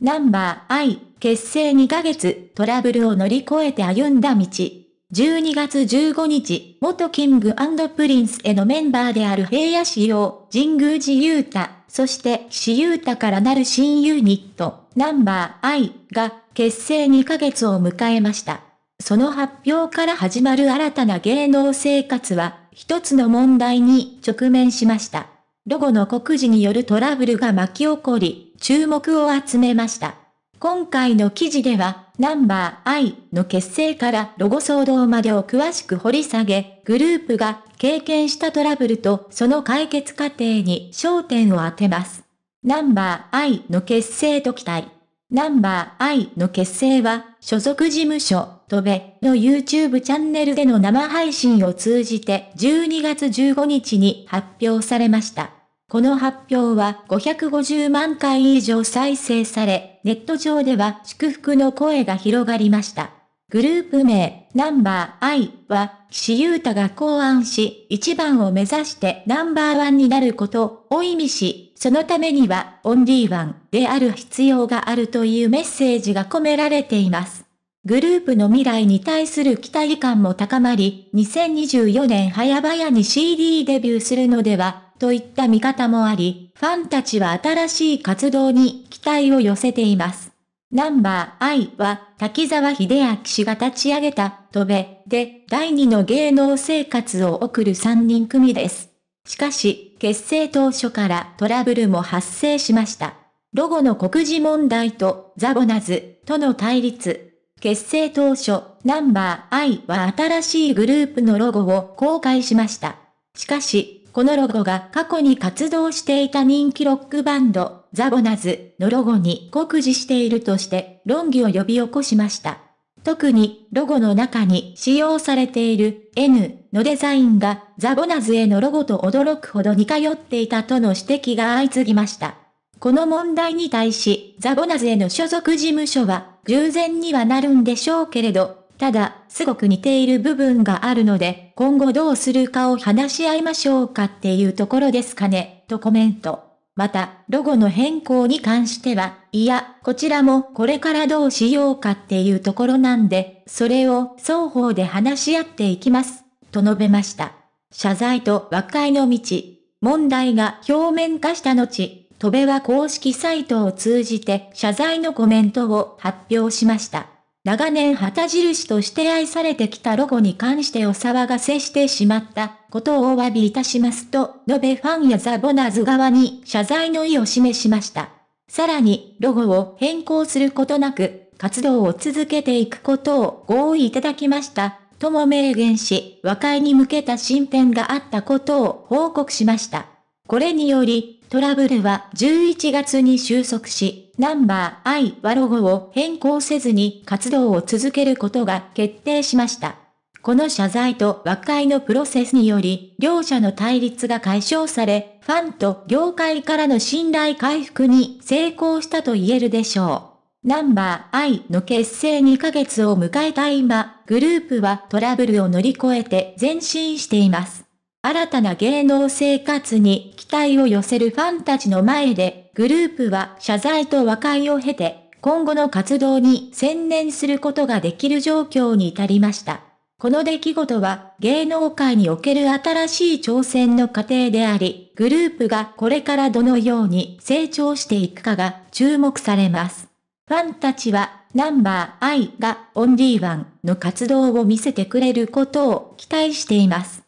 ナンバー I、結成2ヶ月、トラブルを乗り越えて歩んだ道。12月15日、元キングプリンスへのメンバーである平野志陽、神宮寺雄太、そして志優太からなる新ユニット、ナンバー I が結成2ヶ月を迎えました。その発表から始まる新たな芸能生活は、一つの問題に直面しました。ロゴの告示によるトラブルが巻き起こり、注目を集めました。今回の記事では、ナンバー I の結成からロゴ騒動までを詳しく掘り下げ、グループが経験したトラブルとその解決過程に焦点を当てます。ナンバー I の結成と期待。ナンバー I の結成は、所属事務所、とべの YouTube チャンネルでの生配信を通じて12月15日に発表されました。この発表は550万回以上再生され、ネット上では祝福の声が広がりました。グループ名、ナンバー I は、岸優太が考案し、一番を目指してナンバーワンになることを意味し、そのためには、オンリーワンである必要があるというメッセージが込められています。グループの未来に対する期待感も高まり、2024年早々に CD デビューするのではといった見方もあり、ファンたちは新しい活動に期待を寄せています。ナンバー I は滝沢秀明氏が立ち上げた、とべ、で第2の芸能生活を送る3人組です。しかし、結成当初からトラブルも発生しました。ロゴの告示問題とザボナズとの対立。結成当初、ナンバー I は新しいグループのロゴを公開しました。しかし、このロゴが過去に活動していた人気ロックバンド、ザゴナズのロゴに酷似しているとして論議を呼び起こしました。特に、ロゴの中に使用されている N のデザインがザゴナズへのロゴと驚くほど似通っていたとの指摘が相次ぎました。この問題に対し、ザゴナズへの所属事務所は、偶然にはなるんでしょうけれど、ただ、すごく似ている部分があるので、今後どうするかを話し合いましょうかっていうところですかね、とコメント。また、ロゴの変更に関しては、いや、こちらもこれからどうしようかっていうところなんで、それを双方で話し合っていきます、と述べました。謝罪と和解の道。問題が表面化した後、戸部は公式サイトを通じて謝罪のコメントを発表しました。長年旗印として愛されてきたロゴに関してお騒がせしてしまったことをお詫びいたしますと、延べファンやザ・ボナーズ側に謝罪の意を示しました。さらに、ロゴを変更することなく、活動を続けていくことを合意いただきました、とも明言し、和解に向けた進展があったことを報告しました。これにより、トラブルは11月に収束し、ナンバー I はロゴを変更せずに活動を続けることが決定しました。この謝罪と和解のプロセスにより、両者の対立が解消され、ファンと業界からの信頼回復に成功したと言えるでしょう。ナンバー I の結成2ヶ月を迎えた今、グループはトラブルを乗り越えて前進しています。新たな芸能生活に期待を寄せるファンたちの前で、グループは謝罪と和解を経て、今後の活動に専念することができる状況に至りました。この出来事は芸能界における新しい挑戦の過程であり、グループがこれからどのように成長していくかが注目されます。ファンたちはナンバー I がオンリーワンの活動を見せてくれることを期待しています。